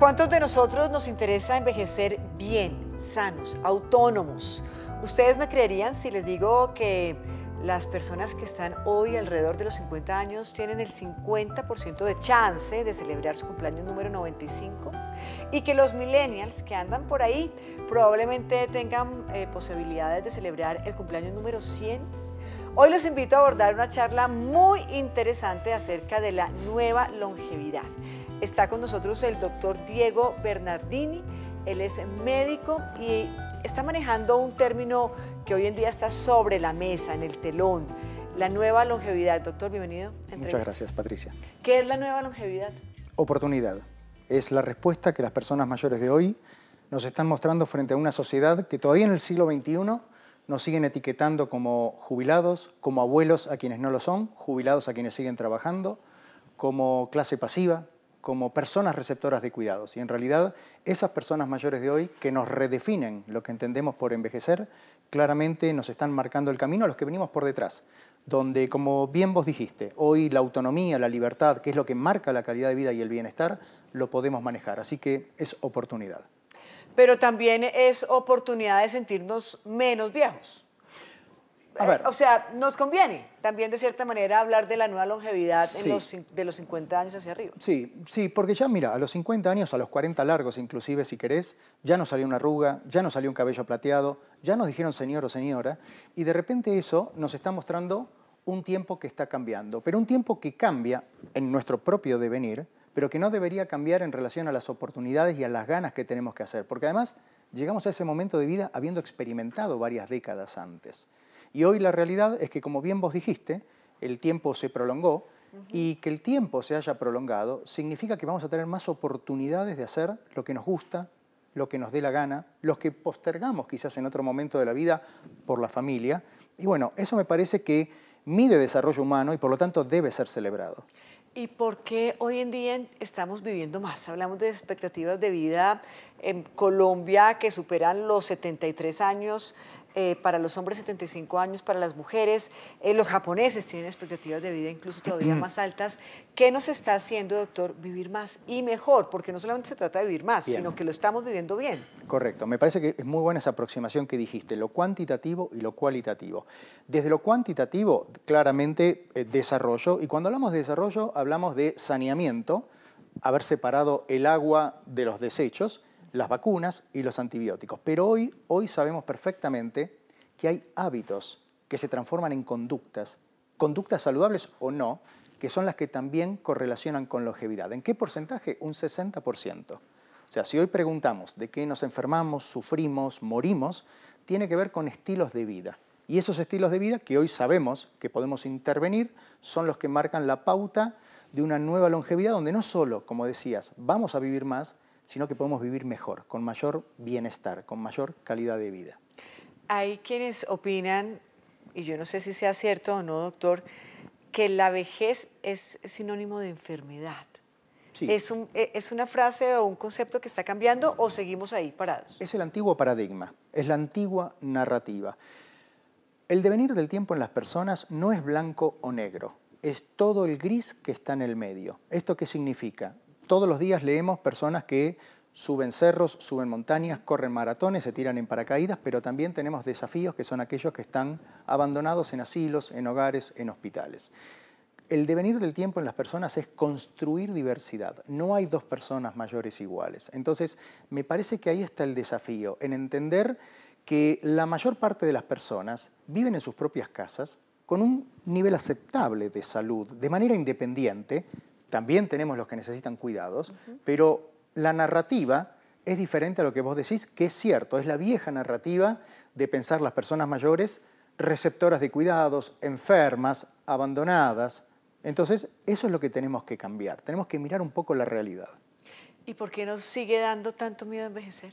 cuántos de nosotros nos interesa envejecer bien, sanos, autónomos? ¿Ustedes me creerían si les digo que las personas que están hoy alrededor de los 50 años tienen el 50% de chance de celebrar su cumpleaños número 95 y que los millennials que andan por ahí probablemente tengan eh, posibilidades de celebrar el cumpleaños número 100 Hoy los invito a abordar una charla muy interesante acerca de la nueva longevidad. Está con nosotros el doctor Diego Bernardini, él es médico y está manejando un término que hoy en día está sobre la mesa, en el telón, la nueva longevidad. Doctor, bienvenido. Muchas gracias, Patricia. ¿Qué es la nueva longevidad? Oportunidad. Es la respuesta que las personas mayores de hoy nos están mostrando frente a una sociedad que todavía en el siglo XXI nos siguen etiquetando como jubilados, como abuelos a quienes no lo son, jubilados a quienes siguen trabajando, como clase pasiva, como personas receptoras de cuidados. Y en realidad esas personas mayores de hoy que nos redefinen lo que entendemos por envejecer, claramente nos están marcando el camino a los que venimos por detrás, donde como bien vos dijiste, hoy la autonomía, la libertad, que es lo que marca la calidad de vida y el bienestar, lo podemos manejar. Así que es oportunidad. Pero también es oportunidad de sentirnos menos viejos. Eh, o sea, nos conviene también de cierta manera hablar de la nueva longevidad de los 50 años hacia arriba. Sí, sí, porque ya mira, a los 50 años, a los 40 largos inclusive si querés, ya nos salió una arruga, ya nos salió un cabello plateado, ya nos dijeron señor o señora, y de repente eso nos está mostrando un tiempo que está cambiando, pero un tiempo que cambia en nuestro propio devenir, pero que no debería cambiar en relación a las oportunidades y a las ganas que tenemos que hacer, porque además llegamos a ese momento de vida habiendo experimentado varias décadas antes. Y hoy la realidad es que, como bien vos dijiste, el tiempo se prolongó y que el tiempo se haya prolongado significa que vamos a tener más oportunidades de hacer lo que nos gusta, lo que nos dé la gana, los que postergamos quizás en otro momento de la vida por la familia. Y bueno, eso me parece que mide desarrollo humano y por lo tanto debe ser celebrado. ¿Y por qué hoy en día estamos viviendo más? Hablamos de expectativas de vida en Colombia que superan los 73 años eh, para los hombres 75 años, para las mujeres, eh, los japoneses tienen expectativas de vida incluso todavía más altas. ¿Qué nos está haciendo, doctor, vivir más y mejor? Porque no solamente se trata de vivir más, sino que lo estamos viviendo bien. Correcto, me parece que es muy buena esa aproximación que dijiste, lo cuantitativo y lo cualitativo. Desde lo cuantitativo, claramente eh, desarrollo, y cuando hablamos de desarrollo hablamos de saneamiento, haber separado el agua de los desechos, las vacunas y los antibióticos. Pero hoy, hoy sabemos perfectamente que hay hábitos que se transforman en conductas, conductas saludables o no, que son las que también correlacionan con longevidad. ¿En qué porcentaje? Un 60%. O sea, si hoy preguntamos de qué nos enfermamos, sufrimos, morimos, tiene que ver con estilos de vida. Y esos estilos de vida que hoy sabemos que podemos intervenir son los que marcan la pauta de una nueva longevidad donde no solo, como decías, vamos a vivir más, sino que podemos vivir mejor, con mayor bienestar, con mayor calidad de vida. Hay quienes opinan, y yo no sé si sea cierto o no, doctor, que la vejez es sinónimo de enfermedad. ¿Es, e, ¿Es una frase o un concepto que está cambiando o seguimos ahí parados? Es el antiguo paradigma, es la antigua narrativa. El devenir del tiempo en las personas no es blanco o negro, es todo el gris que está en el medio. ¿Esto qué significa? todos los días leemos personas que suben cerros, suben montañas, corren maratones, se tiran en paracaídas, pero también tenemos desafíos que son aquellos que están abandonados en asilos, en hogares, en hospitales. El devenir del tiempo en las personas es construir diversidad. No hay dos personas mayores iguales. Entonces, me parece que ahí está el desafío, en entender que la mayor parte de las personas viven en sus propias casas con un nivel aceptable de salud, de manera independiente, también tenemos los que necesitan cuidados, pero la narrativa es diferente a lo que vos decís, que es cierto, es la vieja narrativa de pensar las personas mayores receptoras de cuidados, enfermas, abandonadas. Entonces, eso es lo que tenemos que cambiar, tenemos que mirar un poco la realidad. ¿Y por qué nos sigue dando tanto miedo envejecer?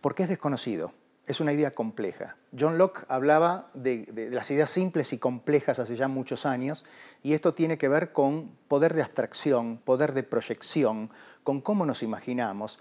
Porque es desconocido es una idea compleja. John Locke hablaba de, las ideas simples y complejas hace ya muchos años, y esto tiene que ver con poder de abstracción, poder de proyección, con cómo nos imaginamos.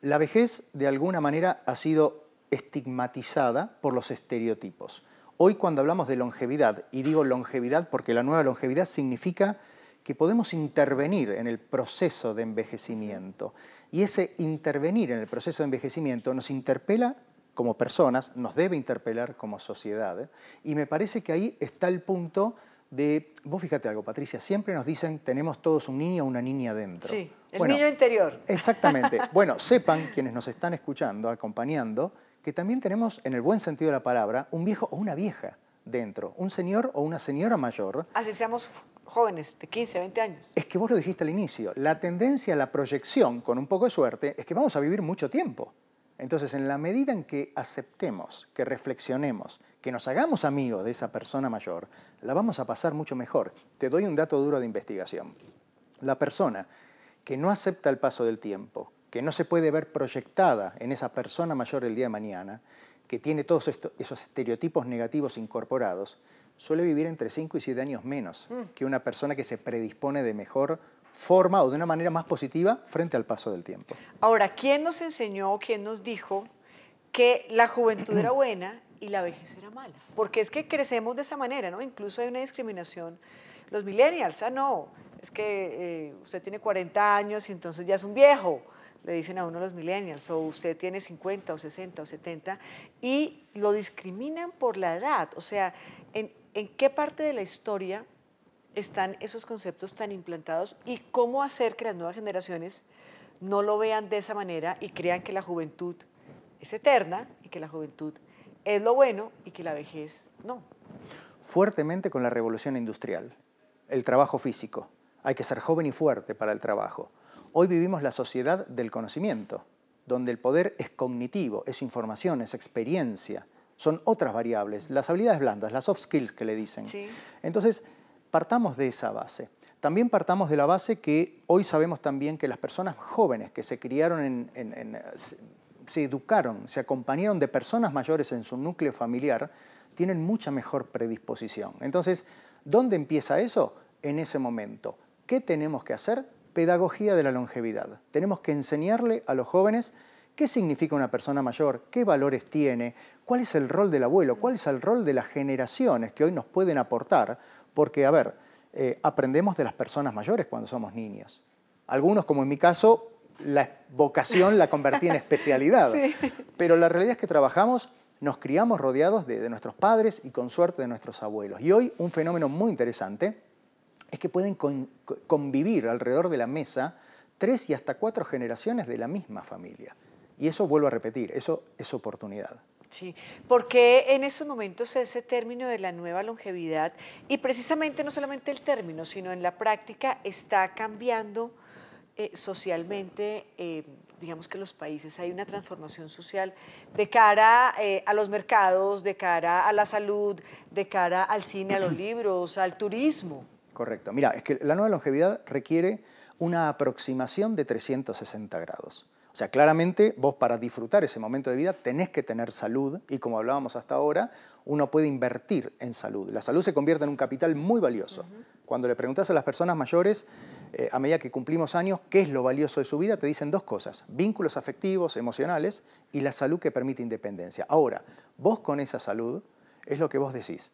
La vejez, de alguna manera, ha sido estigmatizada por los estereotipos. Hoy cuando hablamos de longevidad, y digo longevidad porque la nueva longevidad significa que podemos intervenir en el proceso de envejecimiento. Y ese intervenir en el proceso de envejecimiento nos interpela como personas, nos debe interpelar como sociedad. ¿eh? Y me parece que ahí está el punto de, vos fíjate algo, Patricia, siempre nos dicen tenemos todos un niño o una niña dentro. Sí, el niño interior. Exactamente. bueno, sepan quienes nos están escuchando, acompañando, que también tenemos, en el buen sentido de la palabra, un viejo o una vieja dentro, un señor o una señora mayor. Así seamos jóvenes, de 15, 20 años. Es que vos lo dijiste al inicio, la tendencia, la proyección, con un poco de suerte, es que vamos a vivir mucho tiempo. Entonces, en la medida en que aceptemos, que reflexionemos, que nos hagamos amigos de esa persona mayor, la vamos a pasar mucho mejor. Te doy un dato duro de investigación. La persona que no acepta el paso del tiempo, que no se puede ver proyectada en esa persona mayor el día de mañana, que tiene todos esos estereotipos negativos incorporados, suele vivir entre 5 y 7 años menos mm. que una persona que se predispone de mejor forma o de una manera más positiva frente al paso del tiempo. Ahora, ¿quién nos enseñó quién nos dijo que la juventud era buena y la vejez era mala? Porque es que crecemos de esa manera, ¿no? Incluso hay una discriminación. Los millennials, ah, no, es que eh, usted tiene 40 años y entonces ya es un viejo, le dicen a uno los millennials, o usted tiene 50 o 60 o 70, y lo discriminan por la edad. O sea, en qué parte de la historia están esos conceptos tan implantados y cómo hacer que las nuevas generaciones no lo vean de esa manera y crean que la juventud es eterna y que la juventud es lo bueno y que la vejez no. Fuertemente con la revolución industrial, el trabajo físico. Hay que ser joven y fuerte para el trabajo. Hoy vivimos la sociedad del conocimiento, donde el poder es cognitivo, es información, es experiencia, son otras variables, las habilidades blandas, las soft skills que le dicen. Entonces, Partamos de esa base. También partamos de la base que hoy sabemos también que las personas jóvenes que se criaron se educaron, se acompañaron de personas mayores en su núcleo familiar, tienen mucha mejor predisposición. Entonces, ¿dónde empieza eso? En ese momento. ¿Qué tenemos que hacer? Pedagogía de la longevidad. Tenemos que enseñarle a los jóvenes ¿Qué significa una persona mayor? ¿Qué valores tiene? ¿Cuál es el rol del abuelo? ¿Cuál es el rol de las generaciones que hoy nos pueden aportar? Porque, a ver, eh, aprendemos de las personas mayores cuando somos niños. Algunos, como en mi caso, la vocación la convertí en especialidad. Pero la realidad es que trabajamos, nos criamos rodeados de, nuestros padres y con suerte de nuestros abuelos. Y hoy un fenómeno muy interesante es que pueden convivir alrededor de la mesa tres y hasta cuatro generaciones de la misma familia. Y eso vuelvo a repetir, eso es oportunidad. Sí, porque en esos momentos ese término de la nueva longevidad, y precisamente no solamente el término, sino en la práctica está cambiando eh, socialmente, eh, digamos que los países, hay una transformación social de cara eh, a los mercados, de cara a la salud, de cara al cine, a los libros, al turismo. Correcto, mira, es que la nueva longevidad requiere una aproximación de 360 grados. O sea, claramente vos para disfrutar ese momento de vida tenés que tener salud y como hablábamos hasta ahora, uno puede invertir en salud. La salud se convierte en un capital muy valioso. Cuando le preguntas a las personas mayores, eh, a medida que cumplimos años, qué es lo valioso de su vida, te dicen dos cosas, vínculos afectivos, emocionales y la salud que permite independencia. Ahora, vos con esa salud es lo que vos decís.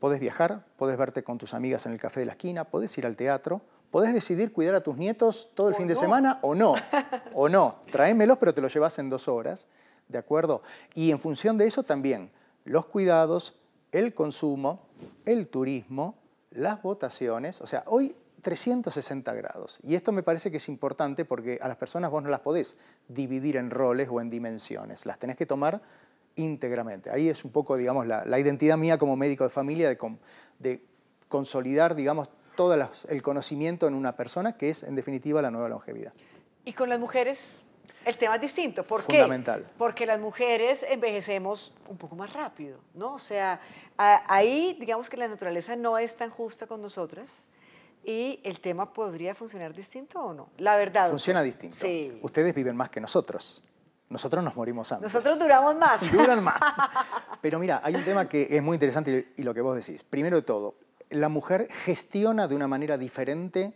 Podés viajar, podés verte con tus amigas en el café de la esquina, podés ir al teatro, podés decidir cuidar a tus nietos todo el fin de semana o no, o no, tráemelos pero te los llevas en dos horas, ¿de acuerdo? Y en función de eso también, los cuidados, el consumo, el turismo, las votaciones, o sea, hoy 360 grados. Y esto me parece que es importante porque a las personas vos no las podés dividir en roles o en dimensiones, las tenés que tomar íntegramente. Ahí es un poco, digamos, la, identidad mía como médico de familia de consolidar, digamos, todo el conocimiento en una persona, que es en definitiva la nueva longevidad. ¿Y con las mujeres? El tema es distinto. ¿Por Fundamental. Porque las mujeres envejecemos un poco más rápido, ¿no? O sea, ahí digamos que la naturaleza no es tan justa con nosotras y el tema podría funcionar distinto o no. La verdad. Funciona distinto. Ustedes viven más que nosotros. Nosotros nos morimos antes. Nosotros duramos más. Duran más. Pero mira, hay un tema que es muy interesante y lo que vos decís. Primero de todo, la mujer gestiona de una manera diferente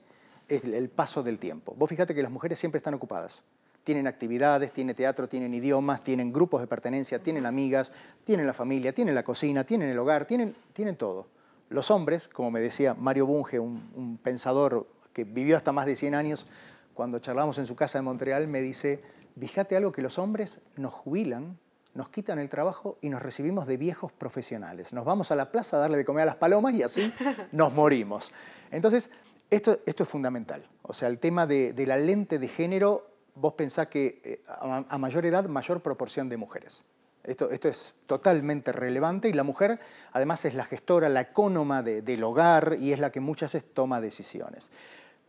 el paso del tiempo. Vos fíjate que las mujeres siempre están ocupadas. Tienen actividades, tienen teatro, tienen idiomas, tienen grupos de pertenencia, tienen amigas, tienen la familia, tienen la cocina, tienen el hogar, tienen, tienen todo. Los hombres, como me decía Mario Bunge, un, pensador que vivió hasta más de 100 años, cuando charlamos en su casa de Montreal, me dice, fíjate algo que los hombres nos jubilan nos quitan el trabajo y nos recibimos de viejos profesionales. Nos vamos a la plaza a darle de comer a las palomas y así nos morimos. Entonces, esto, es fundamental. O sea, el tema de, la lente de género, vos pensás que eh, a, mayor edad, mayor proporción de mujeres. Esto, es totalmente relevante y la mujer además es la gestora, la ecónoma del hogar y es la que muchas veces toma decisiones.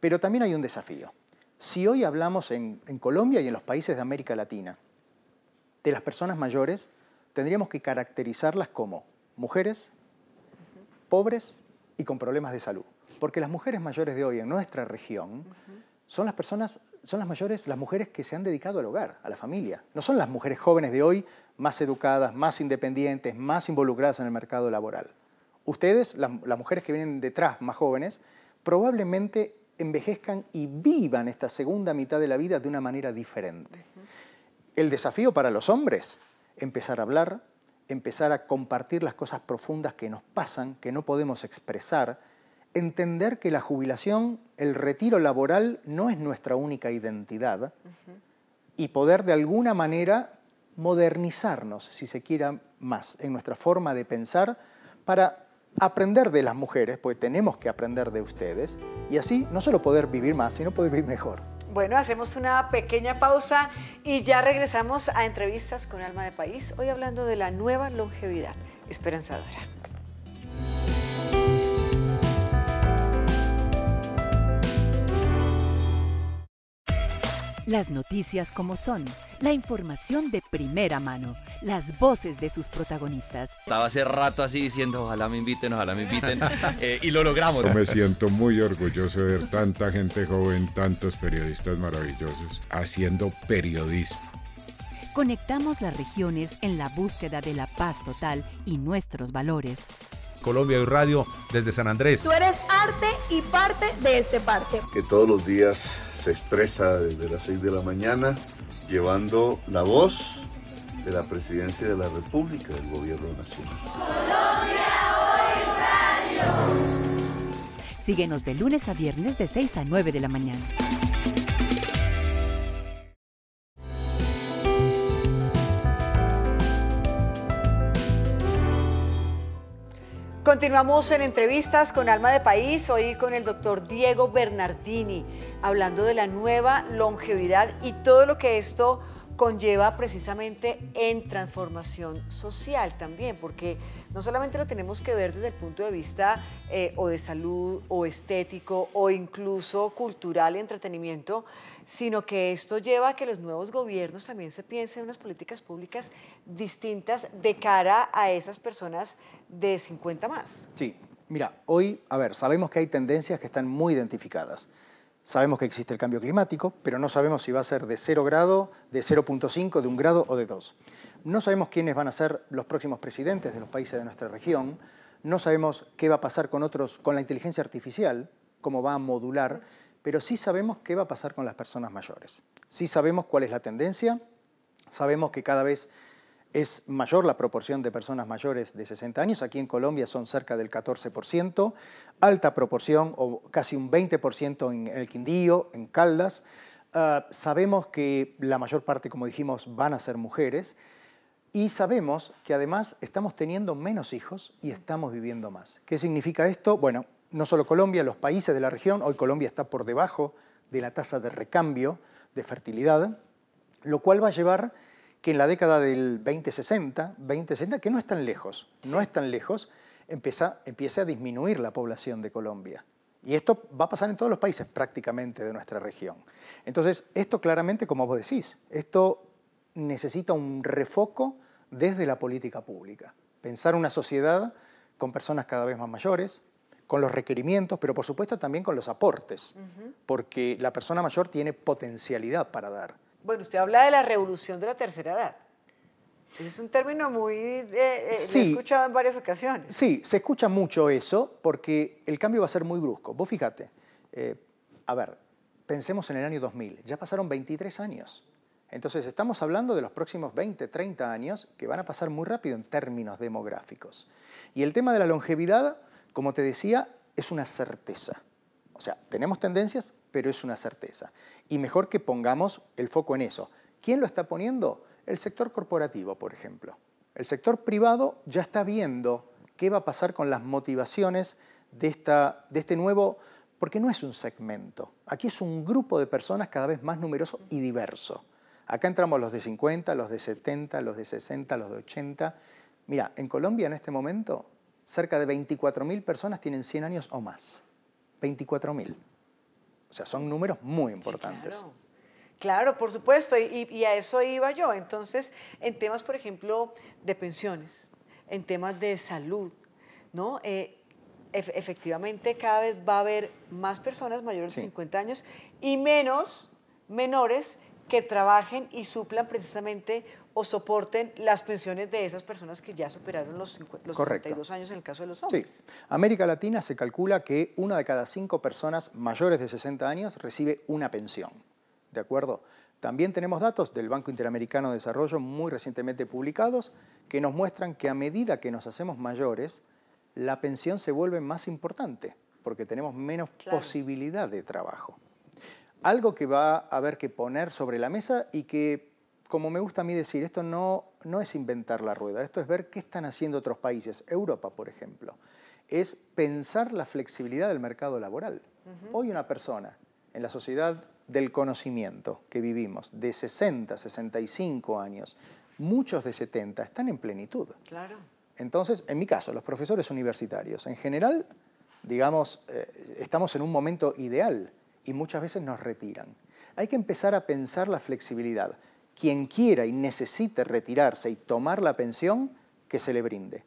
Pero también hay un desafío. Si hoy hablamos en Colombia y en los países de América Latina de las personas mayores tendríamos que caracterizarlas como mujeres, pobres y con problemas de salud. Porque las mujeres mayores de hoy en nuestra región son las personas, son las mayores, las mujeres que se han dedicado al hogar, a la familia. No son las mujeres jóvenes de hoy más educadas, más independientes, más involucradas en el mercado laboral. Ustedes, las, mujeres que vienen detrás, más jóvenes, probablemente envejezcan y vivan esta segunda mitad de la vida de una manera diferente. El desafío para los hombres, empezar a hablar, empezar a compartir las cosas profundas que nos pasan, que no podemos expresar, entender que la jubilación, el retiro laboral no es nuestra única identidad y poder de alguna manera modernizarnos, si se quiera más, en nuestra forma de pensar para aprender de las mujeres, pues tenemos que aprender de ustedes, y así no solo poder vivir más, sino poder vivir mejor. Bueno, hacemos una pequeña pausa y ya regresamos a entrevistas con Alma de País, hoy hablando de la nueva longevidad esperanzadora. Las noticias como son, la información de primera mano, las voces de sus protagonistas. Estaba hace rato así diciendo, ojalá me inviten, ojalá me inviten, eh, y lo logramos. me siento muy orgulloso de ver tanta gente joven, tantos periodistas maravillosos haciendo periodismo. Conectamos las regiones en la búsqueda de la paz total y nuestros valores. Colombia y Radio desde San Andrés. Tú eres arte y parte de este parche. Que todos los días se expresa desde las 6 de la mañana, llevando la voz de la presidencia de la República del Gobierno Nacional. Colombia hoy radio. Síguenos de lunes a viernes de 6 a 9 de la mañana. Continuamos en entrevistas con Alma de País, hoy con el doctor Diego Bernardini, hablando de la nueva longevidad y todo lo que esto conlleva precisamente en transformación social también, porque no solamente lo tenemos que ver desde el punto de vista eh, o de salud o estético o incluso cultural y entretenimiento, sino que esto lleva a que los nuevos gobiernos también se piensen en unas políticas públicas distintas de cara a esas personas de 50 más. Sí, mira, hoy, a ver, sabemos que hay tendencias que están muy identificadas. Sabemos que existe el cambio climático, pero no sabemos si va a ser de cero grado, de 0.5, de 1 grado o de 2. No sabemos quiénes van a ser los próximos presidentes de los países de nuestra región. No sabemos qué va a pasar con otros, con la inteligencia artificial, cómo va a modular, pero sí sabemos qué va a pasar con las personas mayores. Sí sabemos cuál es la tendencia, sabemos que cada vez es mayor la proporción de personas mayores de 60 años, aquí en Colombia son cerca del 14%, alta proporción o casi un 20% en el Quindío, en Caldas. Ah, sabemos que la mayor parte, como dijimos, van a ser mujeres y sabemos que además estamos teniendo menos hijos y estamos viviendo más. ¿Qué significa esto? Bueno, no solo Colombia, los países de la región, hoy Colombia está por debajo de la tasa de recambio de fertilidad, lo cual va a llevar que en la década del 2060, 2060, que no es tan lejos, no es lejos, empieza, a disminuir la población de Colombia. Y esto va a pasar en todos los países prácticamente de nuestra región. Entonces, esto claramente, como vos decís, esto necesita un refoco desde la política pública. Pensar una sociedad con personas cada vez más mayores, con los requerimientos, pero por supuesto también con los aportes, porque la persona mayor tiene potencialidad para dar bueno, usted habla de la revolución de la tercera edad. Es un término muy... Eh, eh, escuchado en varias ocasiones. Sí, se escucha mucho eso porque el cambio va a ser muy brusco. Vos fíjate, eh, a ver, pensemos en el año 2000, ya pasaron 23 años. Entonces estamos hablando de los próximos 20, 30 años que van a pasar muy rápido en términos demográficos. Y el tema de la longevidad, como te decía, es una certeza. O sea, tenemos tendencias, pero es una certeza. Y mejor que pongamos el foco en eso. ¿Quién lo está poniendo? El sector corporativo, por ejemplo. El sector privado ya está viendo qué va a pasar con las motivaciones de, este nuevo, porque no es un segmento. Aquí es un grupo de personas cada vez más numeroso y diverso. Acá entramos los de 50, los de 70, los de 60, los de 80. Mira, en Colombia en este momento cerca de 24.000 personas tienen 100 años o más. 24.000. O sea, son números muy importantes. claro. por supuesto, y, a eso iba yo. Entonces, en temas, por ejemplo, de pensiones, en temas de salud, ¿no? Eh, efectivamente, cada vez va a haber más personas mayores de 50 años y menos menores que trabajen y suplan precisamente o soporten las pensiones de esas personas que ya superaron los, 62 años en el caso de los hombres. Sí. América Latina se calcula que una de cada cinco personas mayores de 60 años recibe una pensión. ¿De acuerdo? También tenemos datos del Banco Interamericano de Desarrollo muy recientemente publicados que nos muestran que a medida que nos hacemos mayores, la pensión se vuelve más importante porque tenemos menos posibilidad de trabajo. Algo que va a haber que poner sobre la mesa y que como me gusta a mí decir, esto no, es inventar la rueda, esto es ver qué están haciendo otros países, Europa por ejemplo, es pensar la flexibilidad del mercado laboral. Hoy una persona en la sociedad del conocimiento que vivimos, de 60, 65 años, muchos de 70 están en plenitud. Claro. Entonces, en mi caso, los profesores universitarios, en general, digamos, eh, estamos en un momento ideal y muchas veces nos retiran. Hay que empezar a pensar la flexibilidad. Quien quiera y necesite retirarse y tomar la pensión, que se le brinde.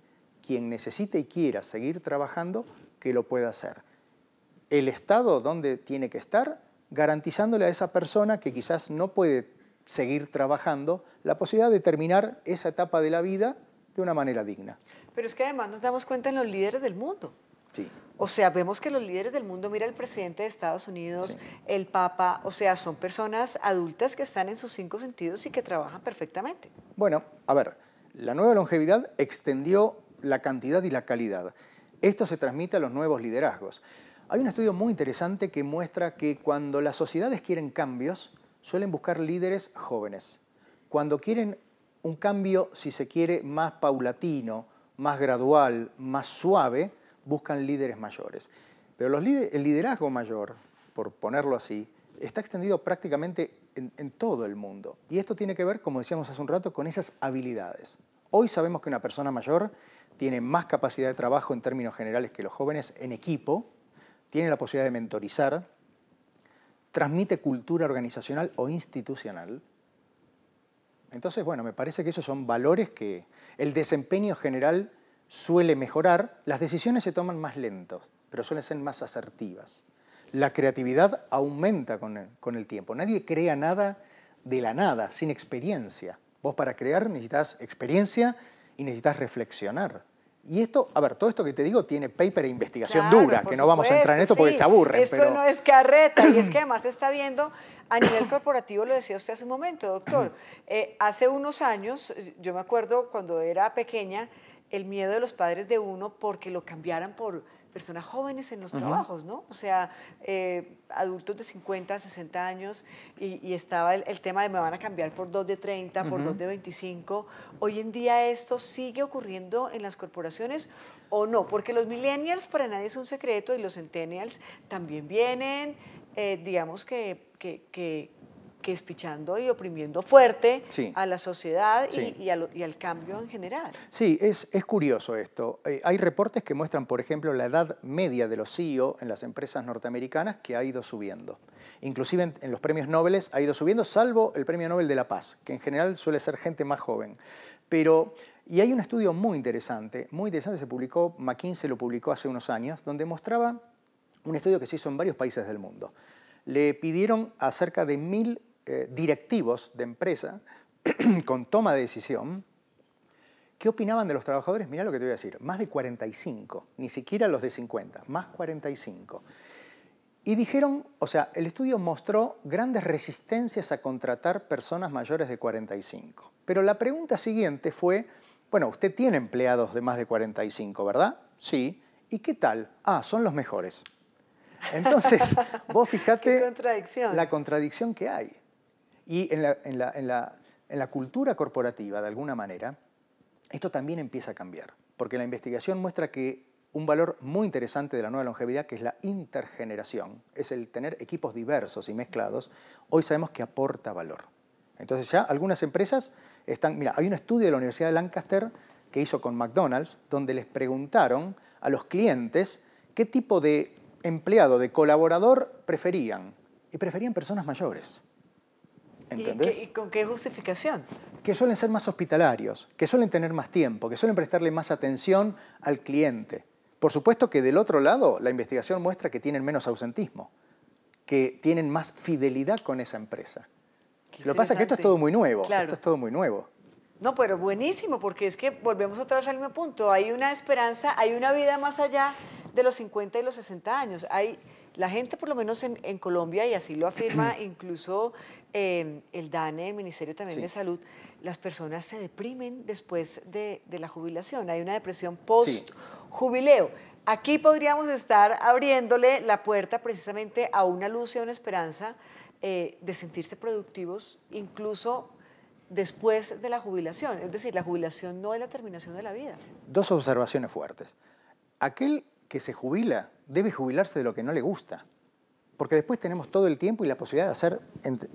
Quien necesite y quiera seguir trabajando, que lo pueda hacer. El Estado, donde tiene que estar? Garantizándole a esa persona que quizás no puede seguir trabajando la posibilidad de terminar esa etapa de la vida de una manera digna. Pero es que además nos damos cuenta en los líderes del mundo. O sea, vemos que los líderes del mundo, mira el presidente de Estados Unidos, el Papa, o sea, son personas adultas que están en sus cinco sentidos y que trabajan perfectamente. Bueno, a ver, la nueva longevidad extendió la cantidad y la calidad. Esto se transmite a los nuevos liderazgos. Hay un estudio muy interesante que muestra que cuando las sociedades quieren cambios, suelen buscar líderes jóvenes. Cuando quieren un cambio, si se quiere, más paulatino, más gradual, más suave, buscan líderes mayores. Pero el liderazgo mayor, por ponerlo así, está extendido prácticamente en, todo el mundo. Y esto tiene que ver, como decíamos hace un rato, con esas habilidades. Hoy sabemos que una persona mayor tiene más capacidad de trabajo en términos generales que los jóvenes en equipo, tiene la posibilidad de mentorizar, transmite cultura organizacional o institucional. Entonces, bueno, me parece que esos son valores que el desempeño general suele mejorar, las decisiones se toman más lentos, pero suelen ser más asertivas. La creatividad aumenta con el, tiempo. Nadie crea nada de la nada, sin experiencia. Vos para crear necesitas experiencia y necesitas reflexionar. Y esto, a ver, todo esto que te digo tiene paper e investigación dura, que no vamos a entrar en esto porque se aburren. Esto no es carreta, y es que además está viendo, a nivel corporativo, lo decía usted hace un momento, doctor, eh, hace unos años, yo me acuerdo cuando era pequeña, el miedo de los padres de uno porque lo cambiaran por personas jóvenes en los trabajos, ¿no? O sea, eh, adultos de 50, 60 años y, estaba el, tema de me van a cambiar por dos de 30, por dos de 25. Hoy en día esto sigue ocurriendo en las corporaciones o no, porque los millennials para nadie es un secreto y los centennials también vienen, eh, digamos que, que que es pichando y oprimiendo fuerte a la sociedad y, al, cambio en general. Sí, es, es curioso esto. Eh, hay reportes que muestran, por ejemplo, la edad media de los CEO en las empresas norteamericanas que ha ido subiendo. Inclusive en, los premios Nobel ha ido subiendo, salvo el Premio Nobel de la Paz, que en general suele ser gente más joven. Pero y hay un estudio muy interesante, muy interesante, se publicó, McKinsey lo publicó hace unos años, donde mostraba un estudio que se hizo en varios países del mundo. Le pidieron a cerca de mil eh, directivos de empresa con toma de decisión, ¿qué opinaban de los trabajadores? Mirá lo que te voy a decir, más de 45, ni siquiera los de 50, más 45. Y dijeron, o sea, el estudio mostró grandes resistencias a contratar personas mayores de 45. Pero la pregunta siguiente fue, bueno, usted tiene empleados de más de 45, ¿verdad? Sí. ¿Y qué tal? Ah, son los mejores. Entonces, vos fijate la contradicción que hay. Y en la, cultura corporativa, de alguna manera, esto también empieza a cambiar, porque la investigación muestra que un valor muy interesante de la nueva longevidad, que es la intergeneración, es el tener equipos diversos y mezclados, hoy sabemos que aporta valor. Entonces ya algunas empresas están, mira, hay un estudio de la Universidad de Lancaster que hizo con McDonald's, donde les preguntaron a los clientes qué tipo de empleado, de colaborador preferían. Y preferían personas mayores. ¿Entendés? ¿Y, con qué justificación? Que suelen ser más hospitalarios, que suelen tener más tiempo, que suelen prestarle más atención al cliente. Por supuesto que del otro lado, la investigación muestra que tienen menos ausentismo, que tienen más fidelidad con esa empresa. Lo que pasa es que esto es todo muy nuevo. Esto es todo muy nuevo. No, pero buenísimo, porque es que volvemos otra vez al mismo punto. Hay una esperanza, hay una vida más allá de los 50 y los 60 años. Hay la gente, por lo menos en, Colombia, y así lo afirma incluso eh, el DANE, el Ministerio también de Salud, las personas se deprimen después de, la jubilación. Hay una depresión post-jubileo. Aquí podríamos estar abriéndole la puerta precisamente a una luz y a una esperanza eh, de sentirse productivos, incluso después de la jubilación. Es decir, la jubilación no es la terminación de la vida. Dos observaciones fuertes. Aquel que se jubila debe jubilarse de lo que no le gusta. Porque después tenemos todo el tiempo y la posibilidad de hacer,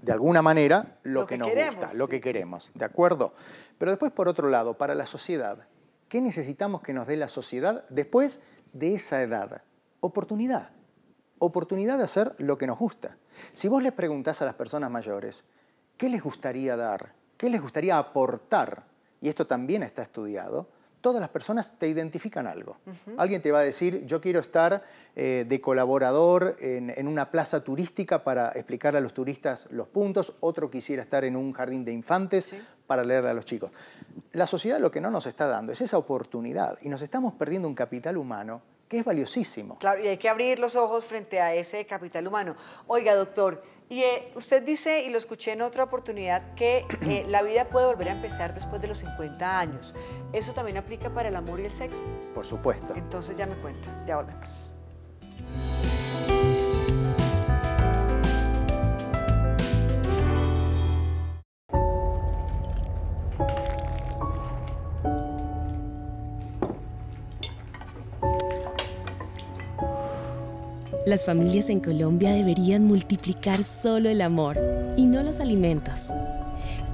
de alguna manera, lo, que, nos gusta, lo que queremos, ¿de acuerdo? Pero después, por otro lado, para la sociedad, ¿qué necesitamos que nos dé la sociedad después de esa edad? Oportunidad. Oportunidad de hacer lo que nos gusta. Si vos les preguntás a las personas mayores, ¿qué les gustaría dar? ¿Qué les gustaría aportar? Y esto también está estudiado todas las personas te identifican algo. Alguien te va a decir, yo quiero estar eh, de colaborador en, una plaza turística para explicarle a los turistas los puntos, otro quisiera estar en un jardín de infantes para leerle a los chicos. La sociedad lo que no nos está dando es esa oportunidad y nos estamos perdiendo un capital humano que es valiosísimo. Claro, y hay que abrir los ojos frente a ese capital humano. Oiga, doctor, y eh, usted dice, y lo escuché en otra oportunidad, que eh, la vida puede volver a empezar después de los 50 años. ¿Eso también aplica para el amor y el sexo? Por supuesto. Entonces ya me cuenta, ya volvemos. Las familias en Colombia deberían multiplicar solo el amor y no los alimentos.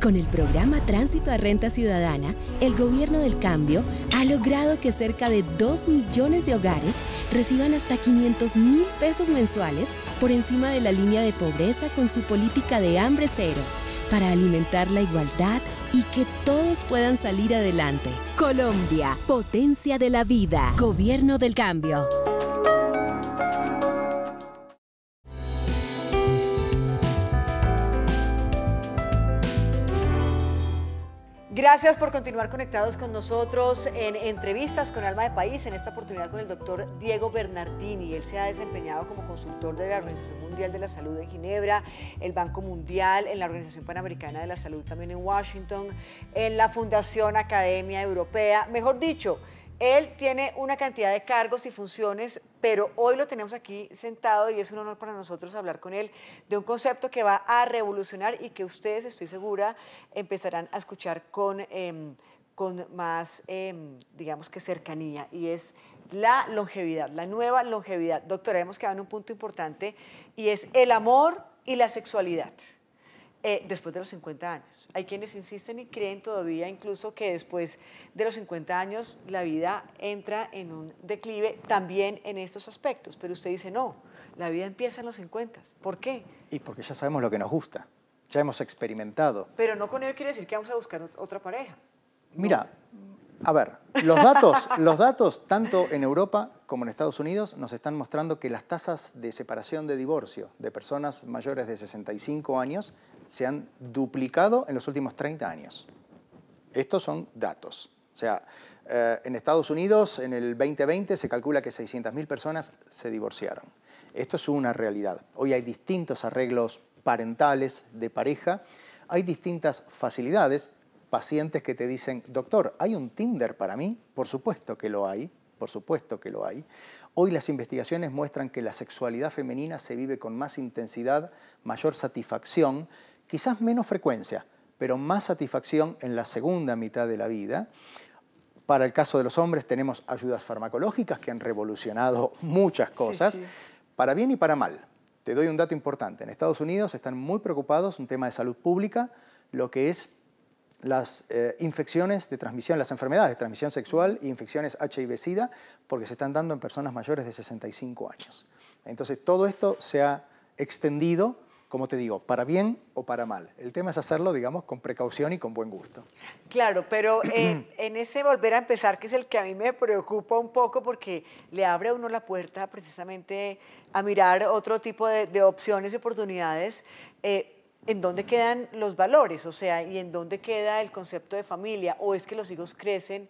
Con el programa Tránsito a Renta Ciudadana, el gobierno del cambio ha logrado que cerca de 2 millones de hogares reciban hasta 500 mil pesos mensuales por encima de la línea de pobreza con su política de hambre cero, para alimentar la igualdad y que todos puedan salir adelante. Colombia, potencia de la vida, gobierno del cambio. Gracias por continuar conectados con nosotros en entrevistas con Alma de País, en esta oportunidad con el doctor Diego Bernardini. Él se ha desempeñado como consultor de la Organización Mundial de la Salud en Ginebra, el Banco Mundial, en la Organización Panamericana de la Salud también en Washington, en la Fundación Academia Europea. Mejor dicho, él tiene una cantidad de cargos y funciones, pero hoy lo tenemos aquí sentado y es un honor para nosotros hablar con él de un concepto que va a revolucionar y que ustedes, estoy segura, empezarán a escuchar con, em, más, em, digamos que cercanía, y es la longevidad, la nueva longevidad. Doctora, hemos quedado en un punto importante y es el amor y la sexualidad. Eh, después de los 50 años. Hay quienes insisten y creen todavía incluso que después de los 50 años la vida entra en un declive también en estos aspectos, pero usted dice no, la vida empieza en los 50. ¿Por qué? Y porque ya sabemos lo que nos gusta, ya hemos experimentado. Pero no con ello quiere decir que vamos a buscar otra pareja. Mira, a ver, los datos, los datos, tanto en Europa como en Estados Unidos, nos están mostrando que las tasas de separación de divorcio de personas mayores de 65 años se han duplicado en los últimos 30 años. Estos son datos. O sea, eh, en Estados Unidos en el 2020 se calcula que 600.000 personas se divorciaron. Esto es una realidad. Hoy hay distintos arreglos parentales de pareja, hay distintas facilidades pacientes que te dicen, doctor, ¿hay un Tinder para mí? Por supuesto que lo hay, por supuesto que lo hay. Hoy las investigaciones muestran que la sexualidad femenina se vive con más intensidad, mayor satisfacción, quizás menos frecuencia, pero más satisfacción en la segunda mitad de la vida. Para el caso de los hombres tenemos ayudas farmacológicas que han revolucionado muchas cosas, para bien y para mal. Te doy un dato importante. En Estados Unidos están muy preocupados, un tema de salud pública, lo que es las eh, infecciones de transmisión, las enfermedades de transmisión sexual e infecciones HIV-Sida, porque se están dando en personas mayores de 65 años. Entonces, todo esto se ha extendido, como te digo, para bien o para mal. El tema es hacerlo, digamos, con precaución y con buen gusto. Claro, pero eh, en ese volver a empezar, que es el que a mí me preocupa un poco, porque le abre a uno la puerta precisamente a mirar otro tipo de, opciones y oportunidades. Eh, ¿en dónde quedan los valores? O sea, ¿y en dónde queda el concepto de familia? ¿O es que los hijos crecen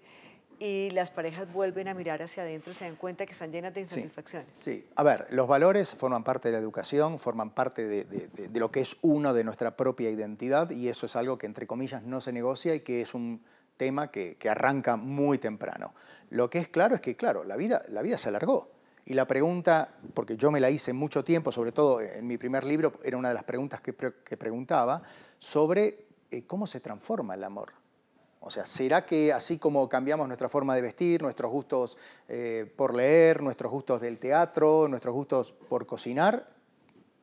y las parejas vuelven a mirar hacia adentro y se dan cuenta que están llenas de insatisfacciones? Sí, a ver, los valores forman parte de la educación, forman parte de, lo que es uno de nuestra propia identidad y eso es algo que entre comillas no se negocia y que es un tema que, que arranca muy temprano. Lo que es claro es que, claro, la vida, la vida se alargó. Y la pregunta, porque yo me la hice mucho tiempo, sobre todo en mi primer libro, era una de las preguntas que, preguntaba, sobre eh, cómo se transforma el amor. O sea, ¿será que así como cambiamos nuestra forma de vestir, nuestros gustos eh, por leer, nuestros gustos del teatro, nuestros gustos por cocinar,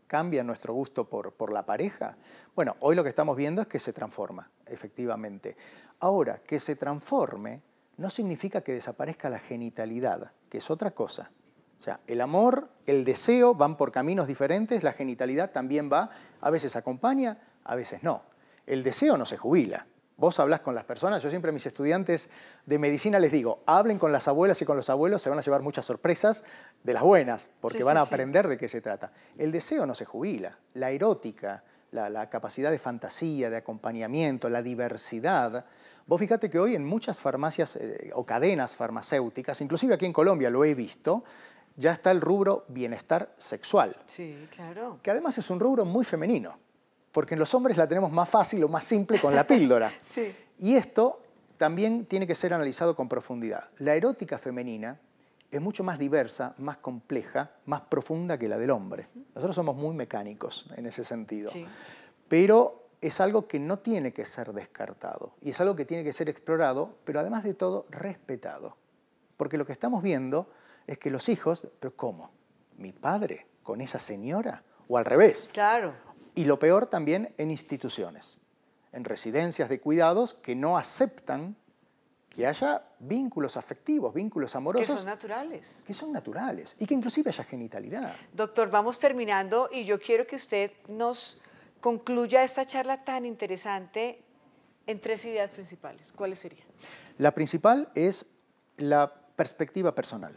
cambia nuestro gusto por la pareja? Bueno, hoy lo que estamos viendo es que se transforma, efectivamente. Ahora, que se transforme no significa que desaparezca la genitalidad, que es otra cosa. O sea, el amor, el deseo van por caminos diferentes, la genitalidad también va, a veces acompaña, a veces no. El deseo no se jubila. Vos hablás con las personas, yo siempre a mis estudiantes de medicina les digo, hablen con las abuelas y con los abuelos, se van a llevar muchas sorpresas de las buenas, porque van a aprender de qué se trata. El deseo no se jubila, la erótica, la, capacidad de fantasía, de acompañamiento, la diversidad. Vos fíjate que hoy en muchas farmacias eh, o cadenas farmacéuticas, inclusive aquí en Colombia lo he visto, ya está el rubro bienestar sexual. Sí, claro. Que además es un rubro muy femenino, porque en los hombres la tenemos más fácil o más simple con la píldora. Y esto también tiene que ser analizado con profundidad. La erótica femenina es mucho más diversa, más compleja, más profunda que la del hombre. Nosotros somos muy mecánicos en ese sentido. Pero es algo que no tiene que ser descartado y es algo que tiene que ser explorado, pero además de todo respetado. Porque lo que estamos viendo es que los hijos, pero ¿cómo? ¿Mi padre con esa señora? O al revés. Claro. Y lo peor también en instituciones, en residencias de cuidados que no aceptan que haya vínculos afectivos, vínculos amorosos. Que son naturales. Que son naturales y que inclusive haya genitalidad. Doctor, vamos terminando y yo quiero que usted nos concluya esta charla tan interesante en tres ideas principales. ¿Cuáles serían? La principal es la perspectiva personal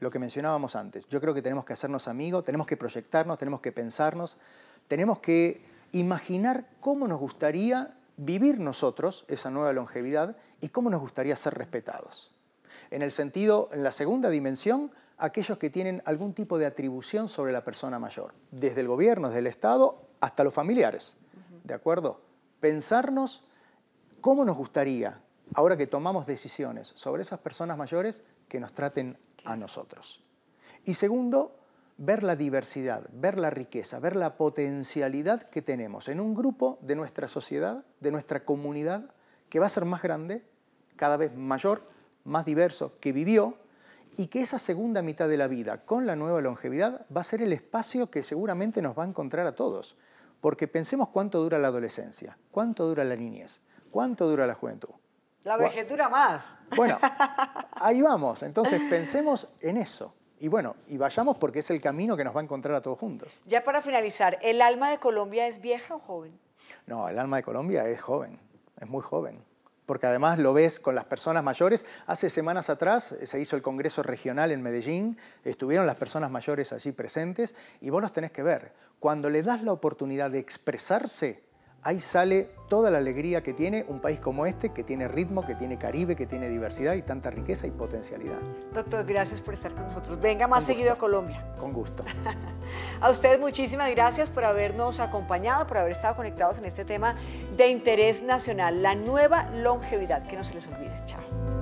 lo que mencionábamos antes. Yo creo que tenemos que hacernos amigos, tenemos que proyectarnos, tenemos que pensarnos, tenemos que imaginar cómo nos gustaría vivir nosotros esa nueva longevidad y cómo nos gustaría ser respetados. En el sentido, en la segunda dimensión, aquellos que tienen algún tipo de atribución sobre la persona mayor, desde el gobierno, desde el Estado, hasta los familiares. ¿De acuerdo? Pensarnos cómo nos gustaría ahora que tomamos decisiones sobre esas personas mayores, que nos traten a nosotros. Y segundo, ver la diversidad, ver la riqueza, ver la potencialidad que tenemos en un grupo de nuestra sociedad, de nuestra comunidad, que va a ser más grande, cada vez mayor, más diverso, que vivió, y que esa segunda mitad de la vida, con la nueva longevidad, va a ser el espacio que seguramente nos va a encontrar a todos. Porque pensemos cuánto dura la adolescencia, cuánto dura la niñez, cuánto dura la juventud. La vegetura más. Bueno, ahí vamos. Entonces pensemos en eso. Y bueno, y vayamos porque es el camino que nos va a encontrar a todos juntos. Ya para finalizar, ¿el alma de Colombia es vieja o joven? No, el alma de Colombia es joven, es muy joven. Porque además lo ves con las personas mayores. Hace semanas atrás eh, se hizo el Congreso Regional en Medellín, estuvieron las personas mayores allí presentes y vos los tenés que ver. Cuando le das la oportunidad de expresarse, ahí sale toda la alegría que tiene un país como este, que tiene ritmo, que tiene Caribe, que tiene diversidad y tanta riqueza y potencialidad. Doctor, gracias por estar con nosotros. Venga más seguido a Colombia. Con gusto. a ustedes muchísimas gracias por habernos acompañado, por haber estado conectados en este tema de interés nacional, la nueva longevidad. Que no se les olvide. Chao.